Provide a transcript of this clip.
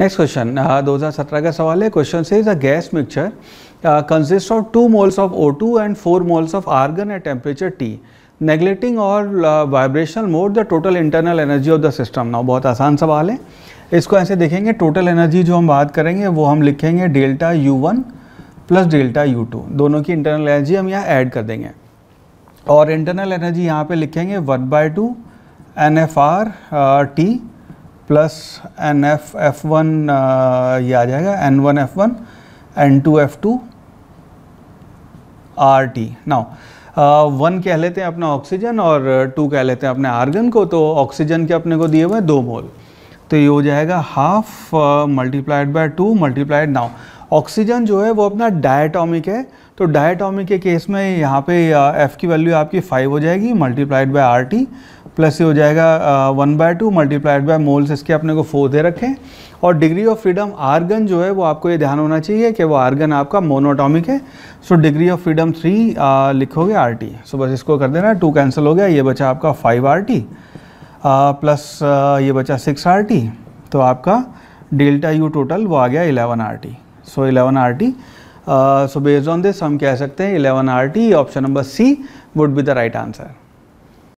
next question 2017 का सवाल है क्वेश्चन से is a gas mixture consist of two moles of O two and four moles of argon at temperature T neglecting और vibrational mode the total internal energy of the system ना बहुत आसान सवाल है इसको ऐसे देखेंगे टोटल एनर्जी जो हम बात करेंगे वो हम लिखेंगे delta U one plus delta U two दोनों की इंटरनल एनर्जी हम यहाँ ऐड कर देंगे और इंटरनल एनर्जी यहाँ पे लिखेंगे one by two N F R T plus N F F one ये आ जाएगा N one F one N two F two R T now one कह लेते हैं अपना ऑक्सीजन और टू uh, कह लेते हैं अपने आर्गन को तो ऑक्सीजन के अपने को दिए हुए दो मोल तो ये हो जाएगा half multiplied by two multiplied now oxygen जो है वो अपना डायटॉमिक है तो डायटॉमिक के केस में यहाँ पे एफ़ uh, की वैल्यू आपकी फाइव हो जाएगी multiplied by R T plus ये हो जाएगा one by two multiplied by moles इसके अपने को फोर दे रखें और डिग्री ऑफ फ्रीडम आर्गन जो है वो आपको ये ध्यान होना चाहिए कि वो आर्गन आपका मोनोटॉमिक है so degree of freedom three लिखोगे आर टी सो बस इसको कर देना टू कैंसिल हो गया ये बचा आपका फाइव आर टी प्लस ये बचा सिक्स आर टी तो आपका डेल्टा यू टोटल वो आ गया eleven R T so eleven R T so based on this हम कह सकते हैं eleven R T option number C would be the right answer